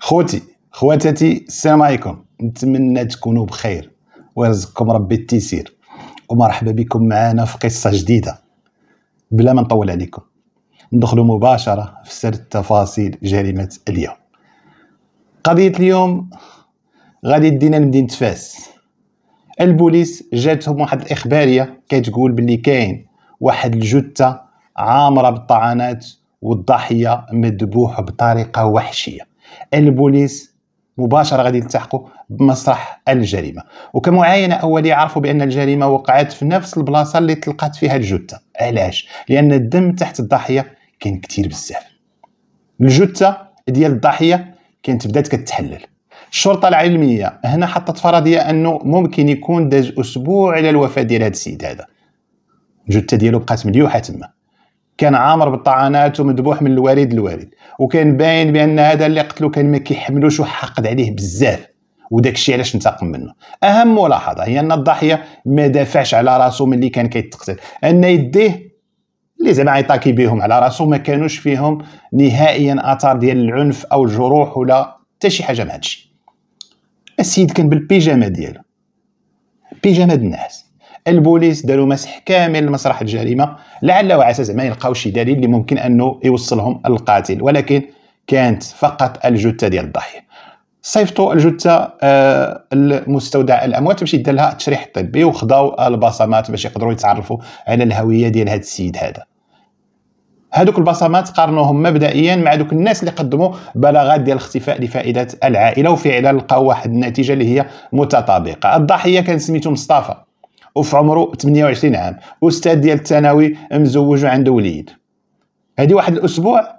خوتي خواتاتي السلام عليكم نتمنى تكونوا بخير ويرزقكم ربي التيسير ومرحبا بكم معنا في قصه جديده بلا ما نطول عليكم ندخلوا مباشره في سر تفاصيل جريمه اليوم قضيه اليوم غادي يدينا لمدينه فاس البوليس جاتهم واحد الاخباريه كتقول باللي كاين واحد الجثه عامره بالطعنات والضحيه مذبوح بطريقه وحشيه البوليس مباشره غادي يلتحقوا بمسرح الجريمه وكمعاينه اوليه عرفوا بان الجريمه وقعت في نفس البلاصه اللي تلقات فيها الجثه علاش لان الدم تحت الضحيه كان كثير بزاف الجثه ديال الضحيه كانت بدات كتحلل الشرطه العلميه هنا حطت فرضيه انه ممكن يكون داز اسبوع على الوفاه ديال هذا السيد هذا الجثه ديالو بقات مليوحه تما كان عامر بالطعنات ومذبوح من الوالد للوالد وكان باين بان هذا اللي قتلو كان ما كيحملوش وحقد عليه بزاف وداك الشيء علاش انتقم منه اهم ملاحظه هي ان الضحيه ما دافعش على راسو ملي كان كيتقتل ان يديه اللي زعما عيطاكي بهم على راسو ما كانوش فيهم نهائيا اثار ديال العنف او الجروح ولا حتى شي حاجه من هادشي السيد كان بالبيجامه ديالو بيجامه الناس البوليس داروا مسح كامل لمسرح الجريمه لعل وعسى زعما يلقاو شي دليل اللي ممكن انه يوصلهم القاتل ولكن كانت فقط الجثه ديال الضحيه صيفطوا الجثه آه، لمستودع المستودع الاموات باش يدير لها التشريح الطبي وخداو البصمات باش يقدروا يتعرفوا على الهويه ديال هذا السيد هذا هذوك البصمات قارنوهم مبدئيا مع دوك الناس اللي قدموا بلاغات ديال الاختفاء لفائده العائله وفعلا لقاو واحد النتيجه اللي هي متطابقه الضحيه كان سميتو مصطفى وفي عمره 28 عام استاذ ديال الثانوي مزوج وعنده وليد هذه واحد الاسبوع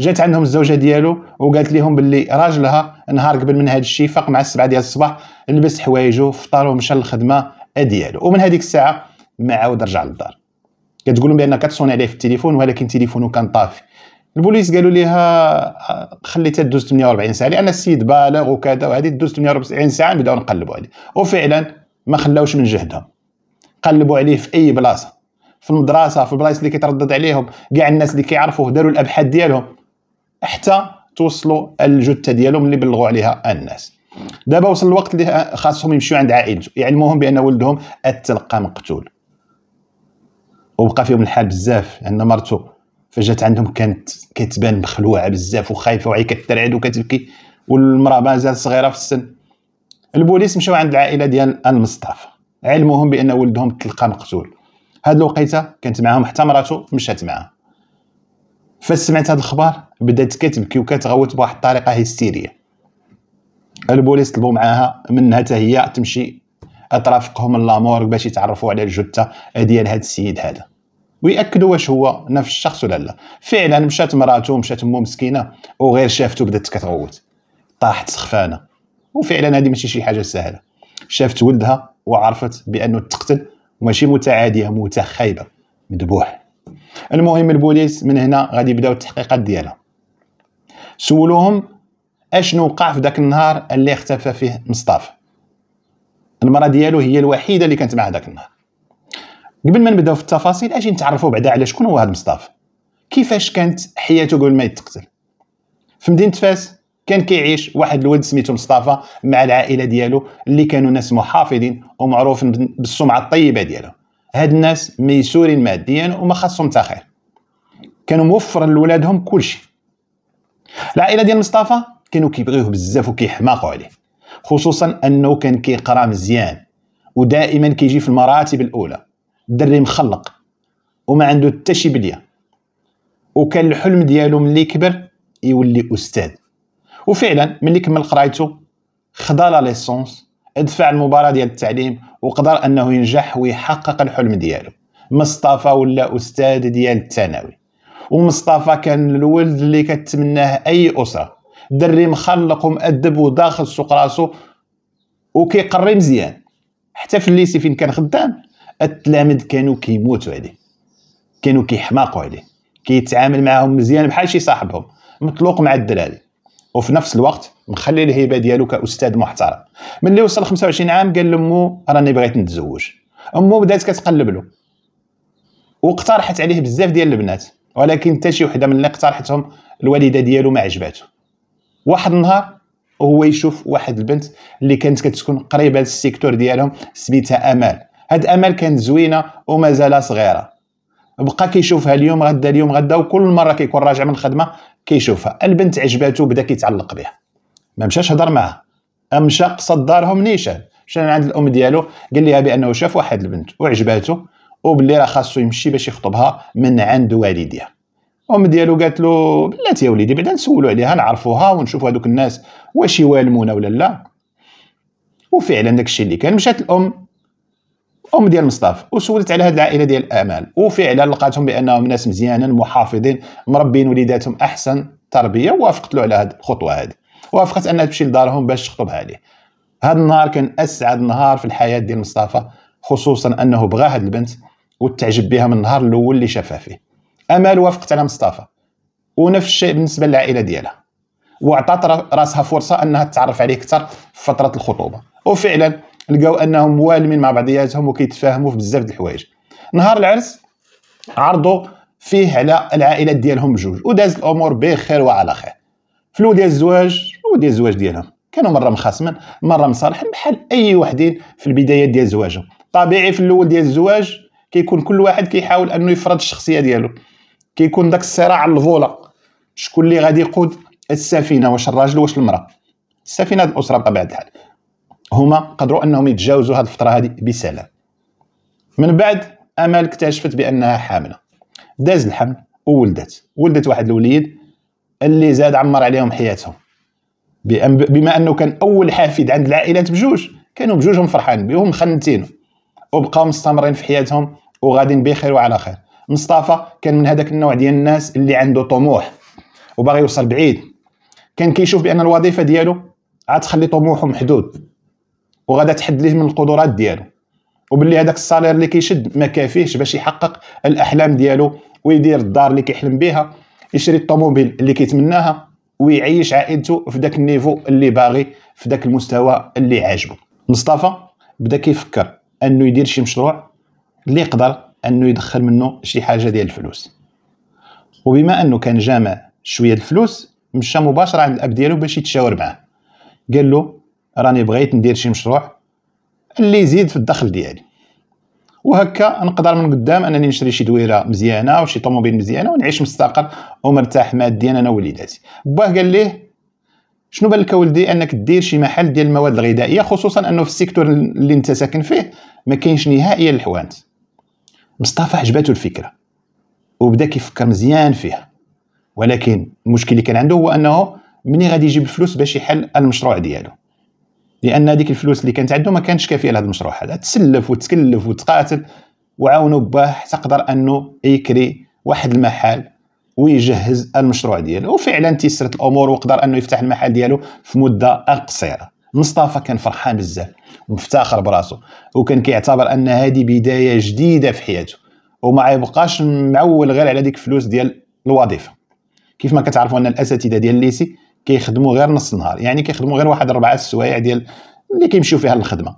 جات عندهم الزوجه ديالو وقالت لهم باللي راجلها نهار قبل من هذا الشيء فاق مع السبعة ديال الصباح لبس حوايجو فطار ومشى للخدمه ديالو ومن هذيك الساعه ما عاود رجع للدار كتقول لهم بان كتصوني عليه في التليفون ولكن تليفونه كان طافي البوليس قالوا ليها خليتها تدوز 48 ساعه لان السيد بالغ وكذا وهذه تدوز 48 ساعه نبداو نقلبوا عليه وفعلا ما خلاوش من جهدهم قلبوا عليه في اي بلاصه في المدرسه في البلايص اللي كيتردد عليهم كاع الناس اللي كيعرفوه داروا الابحاث ديالهم حتى توصلوا الجثه ديالهم اللي بلغوا عليها الناس دابا وصل الوقت اللي خاصهم يمشيو عند عائلته يعلموهم يعني بان ولدهم تلقى مقتول وبقى فيهم الحال بزاف ان مرته فجات عندهم كانت كتبان مخلوعه بزاف وخايفه وعي كترعد وكتبكي والمراه مازال صغيره في السن البوليس مشاو عند العائله ديال المصطفى علمهم بان ولدهم تلقى مقتول هاد الوقيته كانت معاهم حتى مراته مشات معاه سمعت هاد الخبر بدات كتبكي وكتغوت بواحد الطريقه هستيريه البوليس طلبوا معاها منها حتى هي تمشي اطرافقهم لامور باش يتعرفوا على الجثه ديال هاد السيد هذا ويأكدوا واش هو نفس الشخص ولا لا فعلا مشات مراته مشات امه مسكينه وغير شافته بدات كتغوت طاحت سخفانه وفعلا هذه ماشي شي حاجه سهله شافت ولدها وعرفت بانه تقتل ماشي متعاديه متخايبه مذبوح المهم البوليس من هنا غادي يبداو التحقيقات ديالها سولوهم اشنو وقع في ذاك النهار اللي اختفى فيه مصطفى المراه ديالو هي الوحيده اللي كانت معاه ذاك النهار قبل ما نبداو في التفاصيل اجي نتعرفوا بعدا على شكون هو هذا مصطفى كيفاش كانت حياته قبل ما يتقتل في مدينه فاس كان كيعيش واحد الولد سميتو مصطفى مع العائله ديالو اللي كانوا ناس محافظين ومعروفين بالسمعه الطيبه ديالهم هاد الناس ميسورين ماديا وما خاصهم حتى خير كانوا موفرين لولادهم كلشي العائله ديال مصطفى كانوا كيبغيوه بزاف وكيحماقوا عليه خصوصا انه كان كيقرا مزيان ودائما كيجي في المراتب الاولى دري مخلق وما عنده حتى شي بليه وكان الحلم ديالو ملي كبر يولي استاذ وفعلا ملي كمل قرايته خدا لا ليسونس دفع المباراه ديال التعليم وقدر انه ينجح ويحقق الحلم ديالو مصطفى ولا استاذ ديال الثانوي ومصطفى كان الولد اللي كتمناه اي اسره دري مخلق ومؤدب وداخل سوق راسو وكيقري مزيان حتى في الليسي فين كان خدام التلاميذ كانوا كيموتوا عليه كانوا كيحماقوا عليه كيتعامل معاهم مزيان بحال شي صاحبهم مطلوق مع الدراري وفي نفس الوقت مخلي الهيبه ديالو كاستاذ محترم ملي وصل 25 عام قال لامو راني بغيت نتزوج امو بدات كتقلب له واقترحت عليه بزاف ديال البنات ولكن حتى شي وحده من اللي اقترحتهم الوالده ديالو ما عجباته واحد النهار هو يشوف واحد البنت اللي كانت كتكون قريبه للسيكتور ديالهم سميتها امال هاد امال كانت زوينه ومازال صغيره بقى كيشوفها اليوم غدا اليوم غدا وكل مره كيكون راجع من الخدمه كيشوفها البنت عجباتو بدا كيتعلق بها ما مشاش هضر معاها امشى قصد دارهم نيشان مشى عند الام ديالو قال لها بانه شاف واحد البنت وعجباتو وبلي راه خاصو يمشي باش يخطبها من عند والديها الام ديالو قالت له بلاتي يا وليدي بعدا نسولو عليها نعرفوها ونشوفوا هذوك الناس واش يوالمونا ولا لا وفعلا داكشي اللي كان مشات الام ام ديال مصطفى وسولت على هذه العائله ديال الامال وفعلا لقاتهم بانهم ناس مزيانين محافظين مربين وليداتهم احسن تربيه ووافقت له على هذه الخطوه هذه وافقت انها تمشي لدارهم باش تخطبها عليه هذا النهار كان اسعد نهار في الحياه ديال مصطفى خصوصا انه بغى هذه البنت وتعجب بها من النهار الاول اللي شافها فيه امال وافقت على مصطفى ونفس الشيء بالنسبه للعائله ديالها وعطات راسها فرصه انها تتعرف عليه اكثر في فتره الخطوبه وفعلا لقاو انهم موالمين مع بعضياتهم وكيتفاهموا في بزاف د الحوايج نهار العرس عرضوا فيه على العائلات ديالهم بجوج ودازت الامور بخير وعلى خير فلو ديال الزواج ودي الزواج ديالهم كانوا مره مخاصمين مره مصالحين بحال اي وحدين في البدايات ديال زواجهم طبيعي في الاول ديال الزواج كيكون كل واحد كيحاول انه يفرض الشخصيه ديالو كيكون داك الصراع على الفولا شكون اللي غادي يقود السفينه واش الراجل واش المراه السفينه الاسره بطبيعه الحال هما قدروا انهم يتجاوزوا هذه الفتره هذه بسلام من بعد امل اكتشفت بانها حامله داز الحمل وولدت ولدت واحد الوليد اللي زاد عمر عليهم حياتهم بما انه كان اول حافد عند العائلات بجوج كانوا بجوجهم فرحان بهم خنتين وبقاو مستمرين في حياتهم وغاديين بخير وعلى خير مصطفى كان من هذاك النوع ديال الناس اللي عنده طموح وباغي يوصل بعيد كان كيشوف بان الوظيفه ديالو عاد تخلي طموحه محدود وغادا تحد ليه من القدرات ديالو وباللي هذاك الصالير اللي كيشد ما كافيهش باش يحقق الاحلام ديالو ويدير الدار اللي كيحلم بها يشري الطوموبيل اللي كيتمناها ويعيش عائلته في داك النيفو اللي باغي في داك المستوى اللي عاجبه مصطفى بدا كيفكر انه يدير شي مشروع اللي يقدر انه يدخل منه شي حاجه ديال الفلوس وبما انه كان جامع شويه الفلوس مشى مباشره عند الاب ديالو باش يتشاور معاه قال له راني بغيت ندير شي مشروع اللي يزيد في الدخل ديالي وهكا نقدر من قدام انني نشري شي دويره مزيانه وشي طوموبيل مزيانه ونعيش مستقر ومرتاح ماديا انا ووليداتي باه قال ليه شنو بان لك ولدي انك دير شي محل ديال المواد الغذائيه خصوصا انه في السيكتور اللي انت ساكن فيه ما كاينش نهائيا الحوانت مصطفى عجباتو الفكره وبدا كيفكر مزيان فيها ولكن المشكل اللي كان عنده هو انه مني غادي يجيب الفلوس باش يحل المشروع ديالو لان هذيك الفلوس اللي كانت عنده ما كانتش كافيه لهذا المشروع هذا تسلف وتكلف وتقاتل وعاونوا باه حتى قدر انه يكري واحد المحل ويجهز المشروع ديالو وفعلا تيسرت الامور وقدر انه يفتح المحل ديالو في مده قصيره مصطفى كان فرحان بزاف ومفتخر براسو وكان كيعتبر ان هذه بدايه جديده في حياته وما يبقاش معول غير على ديك الفلوس ديال الوظيفه كيف ما كتعرفوا ان الاساتذه ديال الليسي كيخدموا غير نص النهار يعني كيخدموا غير واحد ربعه السوايع ديال اللي كيمشيو فيها للخدمه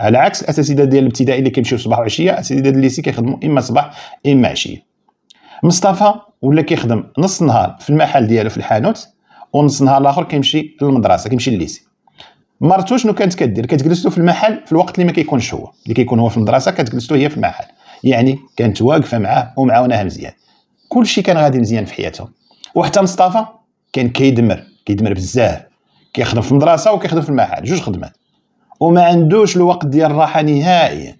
على عكس الاساتذه ديال الابتدائي اللي كيمشيو صباح وعشيه الاساتذه ديال الليسي كيخدموا اما صباح اما عشيه مصطفى ولا كيخدم نص النهار في المحل ديالو في الحانوت ونص النهار الاخر كيمشي للمدرسه كيمشي لليسي مرتو شنو كانت كدير كتجلس في المحل في الوقت اللي ما كيكونش هو اللي كيكون هو في المدرسه كتجلس هي في المحل يعني كانت واقفه معاه ومعاونها مزيان كلشي كان غادي مزيان في حياتهم وحتى مصطفى كان كيدمر كيدمر بزاف كيخدم في المدرسه وكيخدم في المحل جوج خدمات وما عندوش الوقت ديال الراحه نهائيا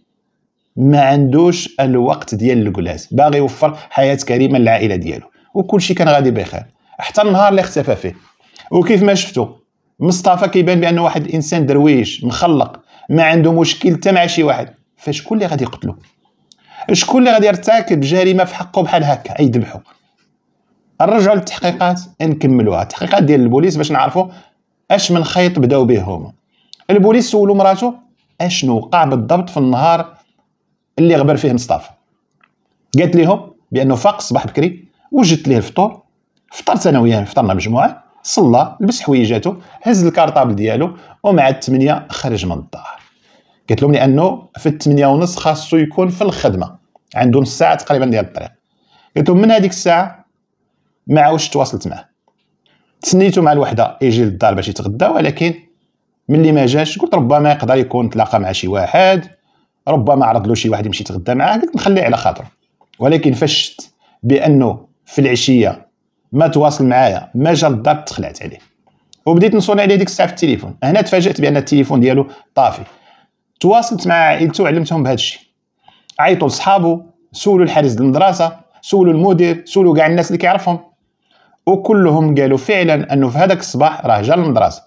ما عندوش الوقت ديال الجلاس باغي يوفر حياه كريمه للعائله ديالو وكلشي كان غادي بخير حتى النهار اللي اختفى فيه وكيف ما شفتوا مصطفى كيبان بانه واحد الانسان درويش مخلق ما عنده مشكل حتى مع شي واحد فشكون اللي غادي يقتلو شكون اللي غادي يرتكب جريمه في حقه بحال هكا يذبحو نرجعوا للتحقيقات نكملوها التحقيقات ديال البوليس باش نعرفوا اش من خيط بداو به هما البوليس سولوا مراته اشنو وقع بالضبط في النهار اللي غبر فيه مصطفى قالت لهم بانه فاق الصباح بكري وجدت ليه الفطور فطرت انا وياه فطرنا مجموعه صلى لبس حويجاته هز الكارطابل ديالو ومع الثمانية خرج من الدار قلت لهم لانه في الثمانية ونص خاصو يكون في الخدمه عنده نص ساعه تقريبا ديال الطريق قلت لهم من هذيك الساعه ما عاودش تواصلت معاه تسنيتو مع الوحده يجي للدار باش يتغدى ولكن ملي ما جاش قلت ربما يقدر يكون تلاقى مع شي واحد ربما عرض له شي واحد يمشي يتغدى معاه قلت نخليه على خاطره ولكن فشت بانه في العشيه ما تواصل معايا ما جا للدار تخلعت عليه وبديت نصون عليه ديك الساعه في التليفون هنا تفاجات بان التليفون ديالو طافي تواصلت مع عائلته وعلمتهم بهذا الشيء عيطوا لصحابو سولوا الحارس المدرسه سولوا المدير سولوا كاع الناس اللي كيعرفهم وكلهم قالوا فعلا انه في هذاك الصباح راه جا المدرسه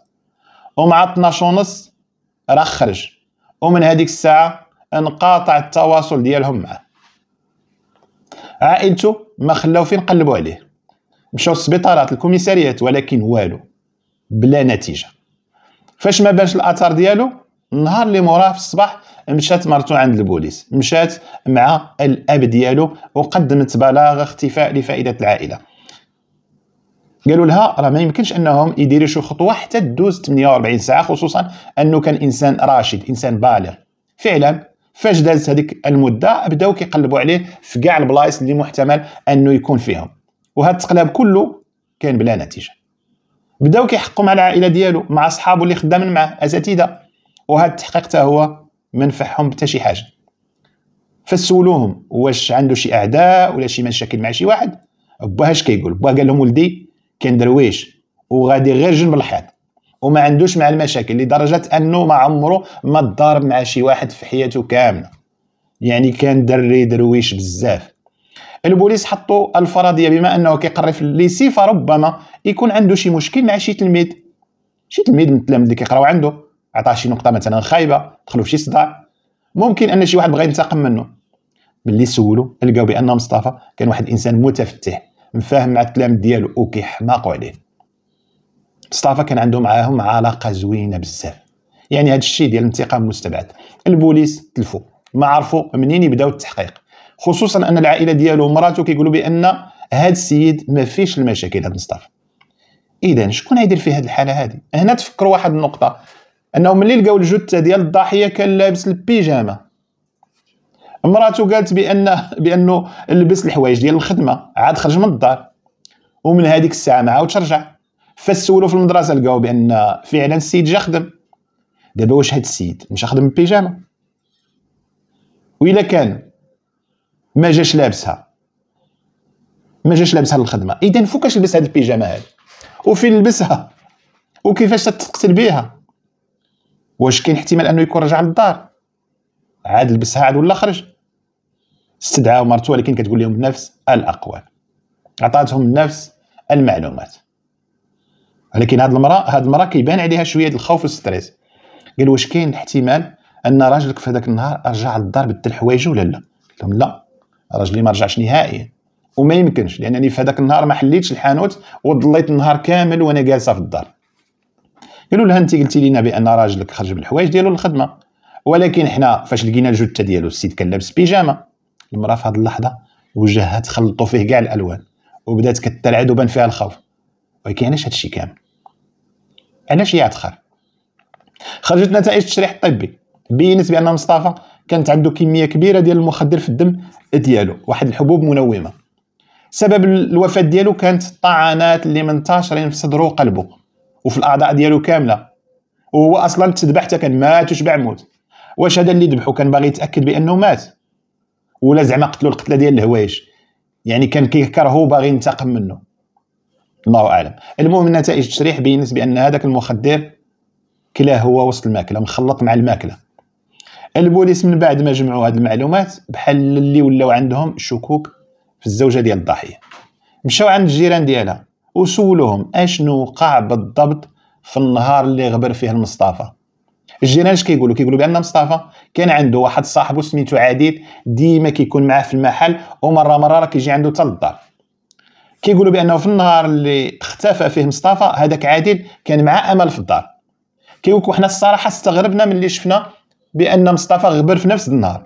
ومع 12 ونص راه خرج ومن هذيك الساعه انقطع التواصل ديالهم معه عائلته ما خلاو فين قلبوا عليه مشاو السبيطارات الكوميساريات ولكن والو بلا نتيجه فاش ما بانش الاثار ديالو النهار اللي موراه في الصباح مشات مرتو عند البوليس مشات مع الاب ديالو وقدمت بلاغ اختفاء لفائده العائله قالوا لها راه ما يمكنش انهم يديروا شي خطوه حتى تدوز 48 ساعه خصوصا انه كان انسان راشد انسان بالغ فعلا فاش دازت هذيك المده بداو كيقلبوا عليه في كاع البلايص اللي محتمل انه يكون فيهم وهذا التقلاب كله كان بلا نتيجه بداو كيحقوا مع العائله ديالو مع اصحابه اللي خدامين معاه اساتيده وهذا التحقيق حتى هو ما نفعهم حتى شي حاجه فسولوهم واش عنده شي اعداء ولا شي مشاكل مع شي واحد باهاش كيقول با قال لهم ولدي كان درويش وغادي غير جنب الحيط وما عندوش مع المشاكل لدرجه انه ما عمره ما تضارب مع شي واحد في حياته كامله يعني كان دري درويش بزاف البوليس حطوا الفرضيه بما انه كيقري في الليسي فربما يكون عنده شي مشكل مع شي تلميذ شي تلميذ من التلاميذ اللي كيقراو عنده عطاه شي نقطه مثلا خايبه دخلوا في شي صداع ممكن ان شي واحد بغى ينتقم منه ملي سولو لقاو بان مصطفى كان واحد الانسان متفتح مفاهم مع التلام ديالو وكيحماقوا عليه مصطفى كان عنده معاهم علاقه زوينه بزاف يعني هذا الشيء ديال الانتقام المستبعد البوليس تلفوا ما عرفوا منين يبداو التحقيق خصوصا ان العائله ديالو ومراتو كيقولوا بان هذا السيد ما فيش المشاكل هذا مصطفى اذا شكون غيدير في هذه الحاله هذه هنا تفكروا واحد النقطه انه ملي لقاو الجثه ديال الضحيه كان لابس البيجامه مراته قالت بان بانه لبس الحوايج ديال الخدمه عاد خرج من الدار ومن هذيك الساعه ما عاودش رجع فسولو في المدرسه لقاو بان فعلا السيد جا خدم دابا واش هاد السيد مشى خدم بيجاما وإلا كان ما جاش لابسها ما جاش لابسها للخدمه اذا فوكاش لبس هاد البيجامه هاد وفين لبسها وكيفاش تتقتل بها واش كاين احتمال انه يكون رجع للدار عاد لبسها عاد ولا خرج استدعى مرته ولكن كتقول لهم نفس الاقوال عطاتهم نفس المعلومات ولكن هاد المراه هاد المراه كيبان عليها شويه الخوف والستريس قال واش كاين احتمال ان راجلك في هذاك النهار رجع للدار بدل حوايجه ولا لا قلت لهم لا راجلي ما رجعش نهائيا وما يمكنش لانني في هذاك النهار ما حليتش الحانوت وضليت النهار كامل وانا جالسه في الدار قالوا لها انت قلتي لينا بان راجلك خرج بالحوايج ديالو للخدمه ولكن حنا فاش لقينا الجثه ديالو السيد كان لابس بيجامه المراه في هذه اللحظه وجهها تخلطوا فيه كاع الالوان وبدات كترعد وبان فيها الخوف ولكن علاش هذا الشيء كامل علاش تخاف؟ خرجت نتائج التشريح الطبي بينت بان مصطفى كانت عنده كميه كبيره ديال المخدر في الدم ديالو واحد الحبوب منومه سبب الوفاه ديالو كانت الطعنات اللي منتشرين في صدره وقلبه وفي الاعضاء ديالو كامله وهو اصلا تذبح حتى كان مات وشبع موت واش هذا اللي ذبحو كان باغي يتاكد بانه مات ولا زعما قتلو القتله ديال الهوايج يعني كان كيكرهو باغي ينتقم منه الله اعلم المهم نتائج التشريح بينت بان هذاك المخدر كلا هو وسط الماكله مخلط مع الماكله البوليس من بعد ما جمعوا هذه المعلومات بحال اللي ولاو عندهم شكوك في الزوجه ديال الضحيه مشاو عند الجيران ديالها وسولوهم اشنو وقع بالضبط في النهار اللي غبر فيه المصطفى الجيران اش كيقولوا كيقولوا بان مصطفى كان عنده واحد صاحبه سميتو عديد ديما كيكون معاه في المحل ومره مره راه كيجي عنده حتى للدار كيقولوا بانه في النهار اللي اختفى فيه مصطفى هذاك عادل كان معاه امل في الدار كيقولوا حنا الصراحه استغربنا ملي شفنا بان مصطفى غبر في نفس النهار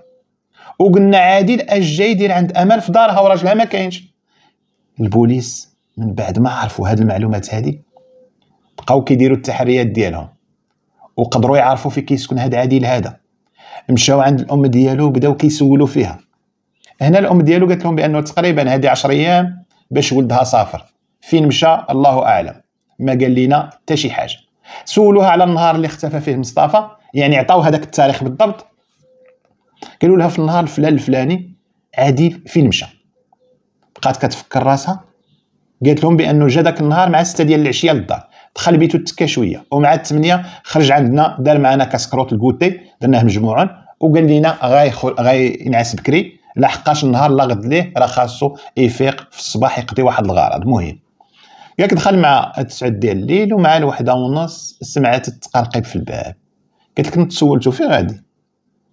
وقلنا عادل اش جاي يدير عند امل في دارها وراجلها ما كاينش البوليس من بعد ما عرفوا هاد المعلومات هذه بقاو كيديروا التحريات ديالهم وقدروا يعرفوا فين كيسكن هذا عديل هذا مشاو عند الام ديالو بداو كيسولوا فيها هنا الام ديالو قالت لهم بانه تقريبا هذه 10 ايام باش ولدها سافر فين مشى الله اعلم ما قال لنا حتى شي حاجه سولوها على النهار اللي اختفى فيه مصطفى يعني عطاو هذاك التاريخ بالضبط قالوا لها في النهار الفلان الفلاني عادل فين مشى بقات كتفكر راسها قالت لهم بانه جا داك النهار مع 6 ديال العشيه للدار دخل بيتو تكا شويه ومع الثمانيه خرج عندنا دار معنا كاسكروت الكوتي درناه مجموعا وقال لنا غاي ينعس بكري لحقاش النهار لا غد ليه راه خاصو يفيق في الصباح يقضي واحد الغرض مهم ياك دخل مع تسعود ديال الليل ومع الوحده ونص سمعت التقرقيب في الباب قالت لك نتسولتو فين غادي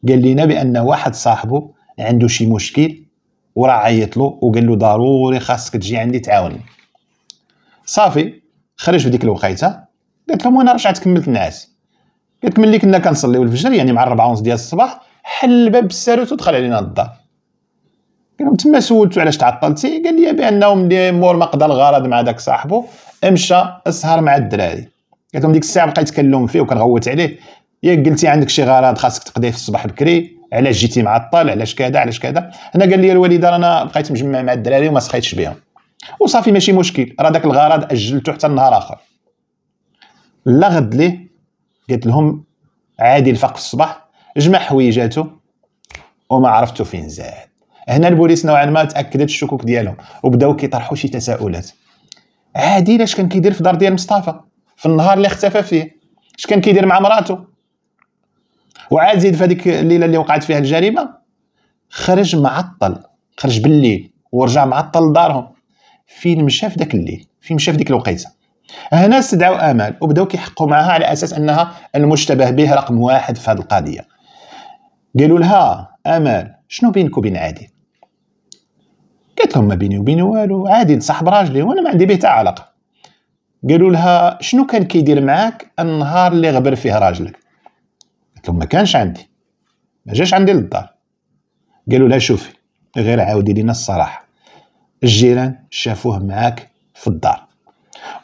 قال لنا بان واحد صاحبو عنده شي مشكل وراه عيط له وقال له ضروري خاصك تجي عندي تعاوني صافي خرج في ديك الوقيته قالت لهم وانا رجعت كملت نعاسي قالت ملي كنا كنصليو الفجر يعني مع 4 ونص ديال الصباح حل الباب بالساروت ودخل علينا الدار قال لهم تما سولتو علاش تعطلتي قال لي بانه ملي مور ما قضى الغرض مع داك صاحبو مشى سهر مع الدراري قالت لهم ديك الساعه بقيت كنلوم فيه وكنغوت عليه ياك قلتي عندك شي غرض خاصك تقضيه في الصباح بكري علاش جيتي معطل علاش كذا علاش كذا انا قال لي الوالده رانا بقيت مجمع مع الدراري وما سخيتش بهم وصافي ماشي مشكل راه داك الغرض اجلته حتى النهار اخر لا غد ليه قلت لهم عادي الفاق في الصباح جمع حويجاته وما عرفتو فين زاد هنا البوليس نوعا ما تاكدت الشكوك ديالهم وبداو كيطرحوا شي تساؤلات عادي اش كان كيدير في دار ديال مصطفى في النهار اللي اختفى فيه اش كان كيدير مع مراته وعاد زيد في هذيك الليله اللي وقعت فيها الجريمه خرج معطل خرج بالليل ورجع معطل لدارهم فين مشى في ذاك الليل فين مشى في ديك الوقيته هنا استدعوا امال وبداو كيحقوا معها على اساس انها المشتبه به رقم واحد في هذه القضيه قالوا لها امال شنو بينك وبين عادل قالت لهم ما بيني وبينه والو عادي صاحب راجلي وانا ما عندي به علاقه قالوا لها شنو كان كيدير معاك النهار اللي غبر فيه راجلك قالت لهم ما كانش عندي ما جاش عندي للدار قالوا لها شوفي غير عاودي لينا الصراحه الجيران شافوه معاك في الدار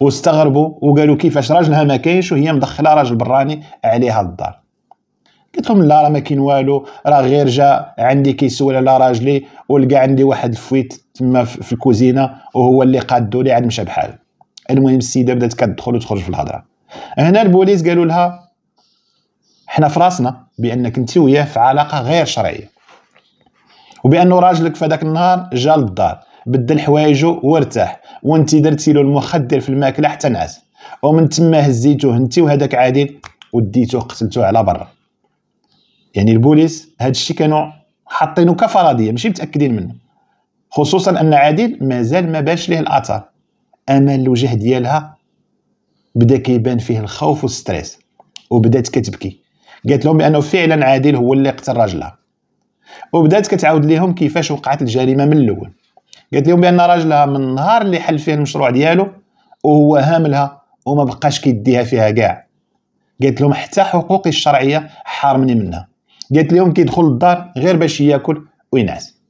واستغربوا وقالوا كيفاش راجلها ما كاينش وهي مدخله راجل براني عليها الدار قلت لهم لا راه ما كاين والو راه غير جا عندي كيسول على راجلي ولقى عندي واحد الفويت تما في الكوزينه وهو اللي قادو لي عاد مشى بحال المهم السيده بدات كتدخل وتخرج في الهضره هنا البوليس قالوا لها حنا في راسنا بانك انت وياه في علاقه غير شرعيه وبانه راجلك في ذاك النهار جا للدار بدل حوايجو وارتاح وانت درتي له المخدر في الماكله حتى نعس ومن تما هزيتوه انت وهذاك عادل وديتوه قتلتوه على برا يعني البوليس هذا الشيء كانوا حاطينه كفرضيه ماشي متاكدين منه خصوصا ان عادل مازال ما باش ليه الاثر امل الوجه ديالها بدا كيبان فيه الخوف والستريس وبدات كتبكي قالت لهم بانه فعلا عادل هو اللي قتل راجلها وبدات كتعاود لهم كيفاش وقعت الجريمه من الاول قالت لهم بان راجلها من النهار اللي حل فيه المشروع ديالو وهو هاملها وما بقاش كيديها فيها كاع قالت لهم حتى حقوقي الشرعيه حارمني منها قالت لهم كيدخل للدار غير باش ياكل وينعس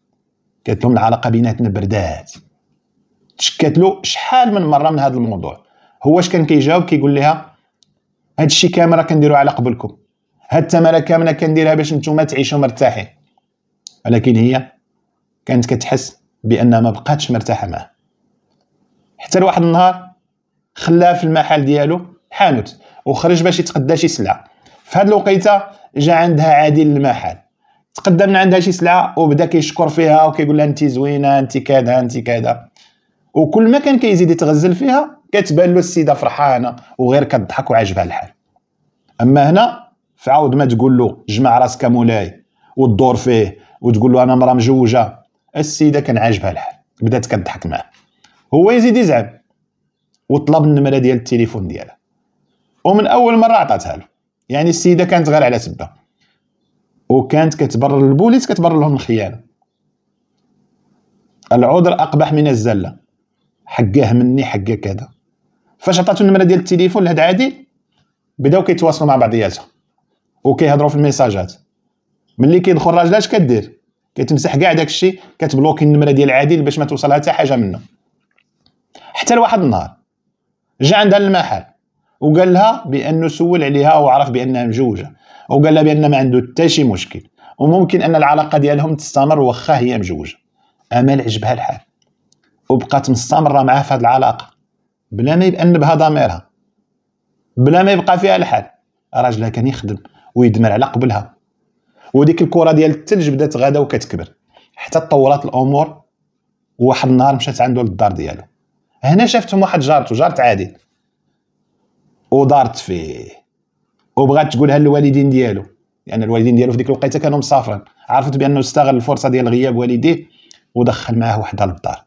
قالت لهم العلاقه بيناتنا بردات تشكات له شحال من مره من هذا الموضوع هو اش كان كيجاوب كيقول لها هاد الشيء كامل راه على قبلكم هاد التمره كامله كنديرها باش نتوما تعيشوا مرتاحين ولكن هي كانت كتحس بان ما بقاتش مرتاحه معاه حتى لواحد النهار خلاه في المحل ديالو حانوت وخرج باش يتقدى شي سلعه في هذه الوقيته جا عندها عادل المحل تقدى من عندها شي سلعه وبدا كيشكر فيها وكيقول لها انت زوينه انت كذا انت كذا وكل ما كان كيزيد يتغزل فيها كتبان له السيده فرحانه وغير كضحك وعاجبها الحال اما هنا فعاود ما تقول له جمع راسك مولاي والدور فيه وتقول له انا مرا مجوجه السيده كان عاجبها الحال بدات كضحك معاه هو يزيد يزعب وطلب النمره ديال التليفون ديالها ومن اول مره عطاتها له يعني السيده كانت غير على سبه وكانت كتبرر للبوليس كتبرر لهم الخيانه العذر اقبح من الزله حقه مني حقه كذا فاش عطاتو النمره ديال التليفون لهاد عادل بداو كيتواصلوا مع بعضياتهم وكيهضروا في الميساجات ملي كيدخل الراجل اش كدير كتمسح كاع داك الشيء كتبلوكي النمره ديال العادل باش ما توصلها حتى حاجه منه حتى لواحد النهار جا عندها المحل وقال لها بانه سول عليها وعرف بانها مجوجه وقال لها بان ما عنده حتى شي مشكل وممكن ان العلاقه ديالهم تستمر واخا هي مجوجه امال عجبها الحال وبقات مستمره معاه في هذه العلاقه بلا ما يأنبها ضميرها بلا ما يبقى فيها الحال راجلها كان يخدم ويدمر على قبلها وديك الكره ديال الثلج بدات غدا وكتكبر حتى تطورات الامور وواحد النهار مشات عنده للدار ديالو هنا شافتهم واحد جارته جارت عادل ودارت فيه وبغات تقولها للوالدين ديالو لان يعني الوالدين ديالو في ديك الوقيته كانوا مسافرين عرفت بانه استغل الفرصه ديال غياب والديه ودخل معاه وحده للدار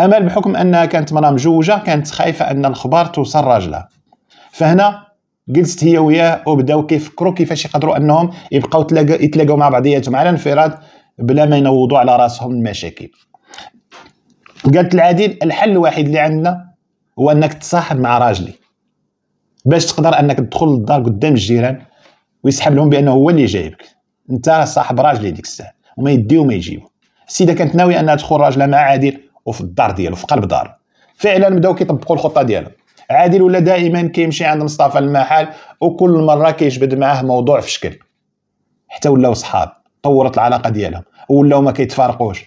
امل بحكم انها كانت مرا مجوجه كانت خايفه ان الخبار توصل راجلها فهنا جلست هي وياه وبداو كيفكروا كيفاش يقدروا انهم يبقاو يتلاقاو يتلاقوا مع بعضياتهم على انفراد بلا ما ينوضوا على راسهم المشاكل قالت العادل الحل الوحيد اللي عندنا هو انك تصاحب مع راجلي باش تقدر انك تدخل للدار قدام الجيران ويسحب لهم بانه هو اللي جايبك انت صاحب راجلي ديك الساعه وما يديو وما يجيبو السيده كانت ناويه انها تدخل راجلها مع عادل وفي الدار ديالو في قلب دار فعلا بداو كيطبقوا الخطه ديالهم عادل ولا دائما كيمشي عند مصطفى المحال وكل مره كيجبد معاه موضوع في شكل حتى ولاو صحاب طورت العلاقه ديالهم ولاو ما كيتفارقوش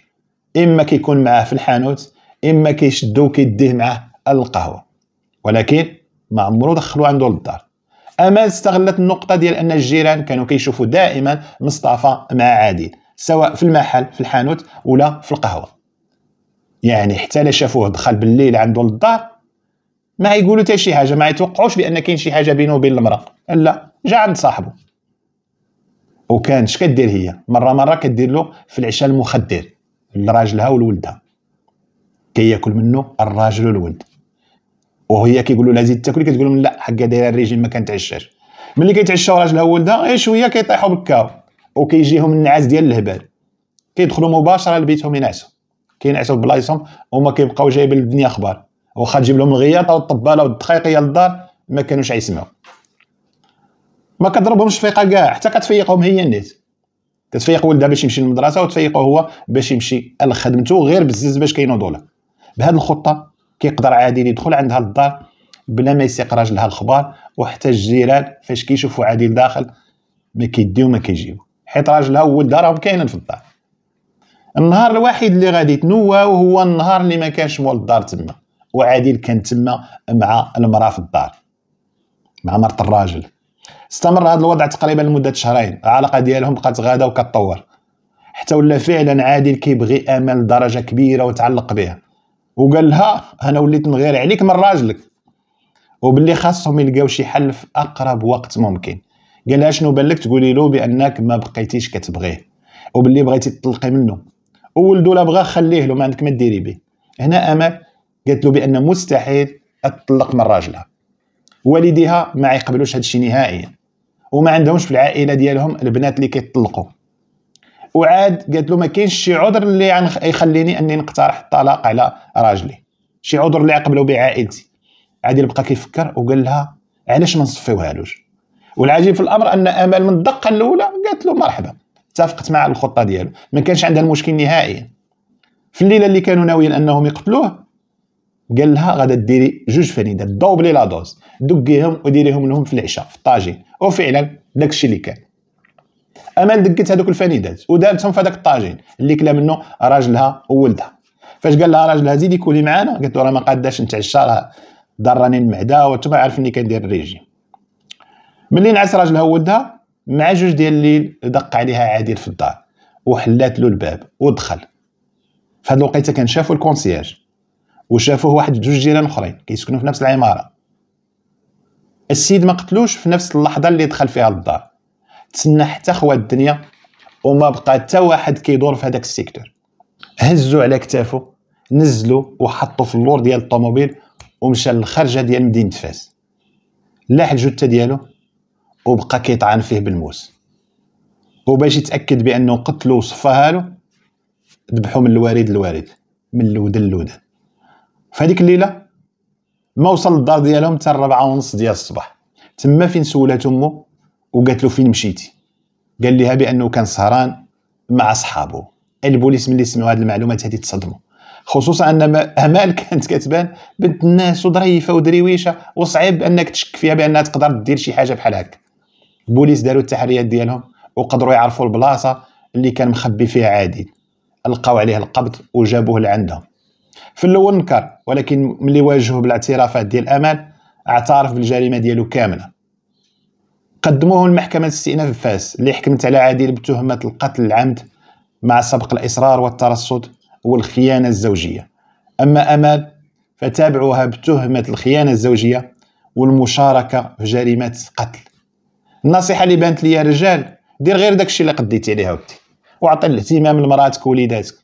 اما كيكون معاه في الحانوت اما كيشدو كيديه معاه القهوه ولكن ما عمرو دخلو عنده للدار امال استغلت النقطه ديال ان الجيران كانوا كيشوفوا دائما مصطفى مع عادل سواء في المحل في الحانوت ولا في القهوه يعني حتى لا شافوه دخل بالليل عنده للدار ما يقولوا حتى شي حاجه ما يتوقعوش بان كاين شي حاجه بينه وبين المراه لا جا عند صاحبه وكان اش كدير هي مره مره كدير له في العشاء المخدر لراجلها ولولدها كياكل منه الراجل والولد وهي كيقولوا لا زيد تاكلي كتقول لهم لا حقا دايره الريجيم ما كنتعشاش ملي كيتعشاو راجلها وولدها غير شويه كيطيحوا بالكاو وكيجيهم النعاس ديال الهبال كيدخلوا مباشره لبيتهم ينعسوا كينعسوا بلايصهم وما كيبقاو جايبين الدنيا اخبار واخا تجيب لهم الغياطه والطباله والدقيقيه للدار ما كانوش عيسمعوا ما كضربهمش فيقه كاع حتى كتفيقهم هي النيت كتفيق ولدها باش يمشي للمدرسه وتفيقه هو باش يمشي لخدمته غير بزز باش كينوضوا له بهذه الخطه كيقدر عادل يدخل عندها للدار بلا ما يسيق راجلها الخبار وحتى الجيران فاش كيشوفوا عادل داخل ما كيديو ما كيجيو حيت راجلها وولدها راهم كاينين في الدار النهار الوحيد اللي غادي تنوى هو النهار اللي ما كانش مول الدار تما وعادل كان تما مع المراه في الدار مع مرت الراجل استمر هذا الوضع تقريبا لمده شهرين العلاقه ديالهم بقات غاده وكتطور حتى ولا فعلا عادل كيبغي امل لدرجه كبيره وتعلق بها وقال لها انا وليت نغير عليك من راجلك وباللي خاصهم يلقاو شي حل في اقرب وقت ممكن قال لها شنو بالك تقولي له بانك ما بقيتيش كتبغيه وباللي بغيتي تطلقي منه وولدو لا بغا خليه له ما عندك ما ديري به هنا امل قالت له بان مستحيل تطلق من راجلها والديها ما يقبلوش هذا الشيء نهائيا وما عندهمش في العائله ديالهم البنات اللي كيطلقوا وعاد قالت له ما كاينش شي عذر اللي يخليني اني نقترح الطلاق على راجلي شي عذر اللي يقبلوا به عائلتي عاد يبقى كيفكر وقال لها علاش ما نصفيوهالوش والعجيب في الامر ان امل من الدقه الاولى قالت له مرحبا اتفقت مع الخطه ديالو ما كانش عندها المشكل نهائيا في الليله اللي كانوا ناويين انهم يقتلوه قال لها غادا ديري جوج فنيدات دوبلي لا دوز دقيهم وديريهم لهم في العشاء في الطاجين وفعلا داكشي اللي كان امال دقت هذوك الفنيدات ودارتهم في هذاك الطاجين اللي كلا منه راجلها وولدها فاش قال لها راجلها زيدي كولي معانا قالت له راه ما قاداش نتعشى راه ضراني المعده وانتما عارفيني كندير الريجيم ملي نعس راجلها وولدها مع جوج ديال الليل دق عليها عادل في الدار وحلات له الباب ودخل في هاد الوقيته كان شافو الكونسيرج وشافوه واحد جوج جيران اخرين كيسكنوا في نفس العماره السيد ما قتلوش في نفس اللحظه اللي دخل فيها للدار تسنى حتى خوات الدنيا وما بقى حتى واحد كيدور في هذاك السيكتور هزوا على كتافو نزلو وحطو في اللور ديال الطوموبيل ومشى للخرجه ديال مدينه فاس لاح الجثه ديالو وبقى كيطعن فيه بالموس وباش يتاكد بانه قتلو وصفاها له ذبحو من الوالد للوالد من الودن للودن فهذيك الليله ما وصل للدار ديالهم حتى الربعة ونص ديال الصباح تما فين سولات امه وقالت له فين مشيتي قال لها بانه كان سهران مع صحابه البوليس ملي سمعوا هذه المعلومات هذه تصدموا خصوصا ان امال كانت كتبان بنت الناس وظريفه ودريويشه وصعيب انك تشك فيها بانها تقدر دير شي حاجه بحال هكا البوليس داروا التحريات ديالهم وقدروا يعرفوا البلاصه اللي كان مخبي فيها عادي لقاو عليه القبض وجابوه لعندهم في الاول نكر ولكن ملي واجهه بالاعترافات ديال امان اعترف بالجريمه ديالو كامله قدموه المحكمة الاستئناف فاس اللي حكمت على عادل بتهمه القتل العمد مع سبق الاصرار والترصد والخيانه الزوجيه اما امال فتابعوها بتهمه الخيانه الزوجيه والمشاركه في جريمه قتل النصيحه اللي بانت لي يا رجال دير غير داكشي اللي قديتي عليها ودي وعطي الاهتمام لمراتك ووليداتك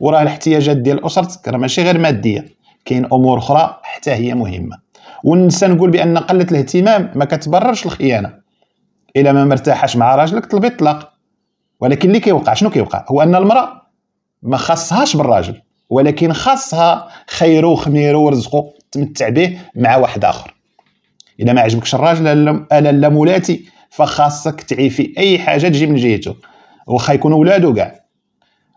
وراه الاحتياجات ديال اسرتك راه ماشي غير ماديه كاين امور اخرى حتى هي مهمه وننسى نقول بان قله الاهتمام ما كتبررش الخيانه الا ما مرتاحش مع راجلك طلبي الطلاق ولكن اللي كيوقع شنو كيوقع هو ان المراه ما خاصهاش بالراجل ولكن خاصها خيرو وخميرو ورزقو تمتع به مع واحد اخر الا ما عجبكش الراجل الا لا مولاتي فخاصك تعي في اي حاجه تجي من جهته واخا يكونوا ولادو كاع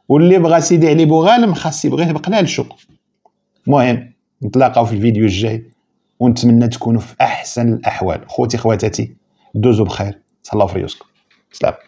واللي بغى سيدي علي بوغالم خاص يبغيه بقلال شوق مهم نتلاقاو في الفيديو الجاي ونتمنى تكونوا في احسن الاحوال خوتي خواتاتي دوزوا بخير تهلاو في ريوسكم سلام